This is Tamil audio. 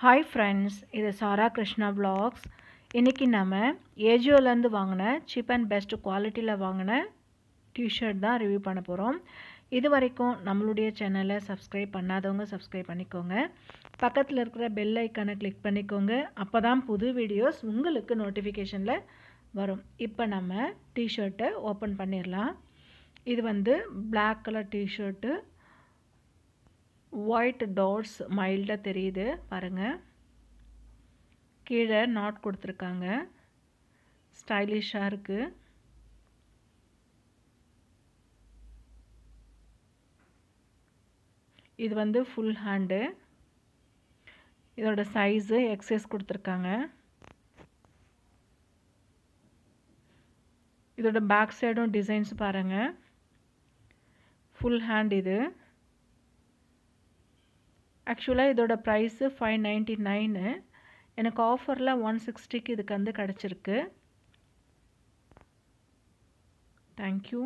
ஹாய் ஃப்ரெண்ட்ஸ் இது சாரா கிருஷ்ணா ப்ளாக்ஸ் இன்றைக்கி நம்ம ஏஜியோலேருந்து வாங்கின சீப் அண்ட் பெஸ்ட் குவாலிட்டியில் வாங்கின டிஷர்ட் தான் ரிவ்யூ பண்ண போகிறோம் இது வரைக்கும் நம்மளுடைய சேனலை சப்ஸ்கிரைப் பண்ணாதவங்க சப்ஸ்கிரைப் பண்ணிக்கோங்க பக்கத்தில் இருக்கிற பெல் ஐக்கானை கிளிக் பண்ணிக்கோங்க அப்போ தான் புது வீடியோஸ் உங்களுக்கு நோட்டிஃபிகேஷனில் வரும் இப்போ நம்ம டிஷர்ட்டை ஓப்பன் பண்ணிடலாம் இது வந்து black colour T shirt white dots மைல்டாக தெரியுது பாருங்கள் கீழே நாட் கொடுத்துருக்காங்க ஸ்டைலிஷாக இருக்குது இது வந்து ஃபுல் ஹேண்டு இதோட சைஸு எக்ஸஸ் கொடுத்துருக்காங்க இதோட பேக் சைடும் டிசைன்ஸ் பாருங்கள் ஃபுல் ஹேண்ட் இது ஆக்சுவலாக இதோட ப்ரைஸு ஃபைவ் நைன்ட்டி நைனு எனக்கு ஆஃபரில் ஒன் சிக்ஸ்டிக்கு இதுக்கு வந்து கிடச்சிருக்கு தேங்க்யூ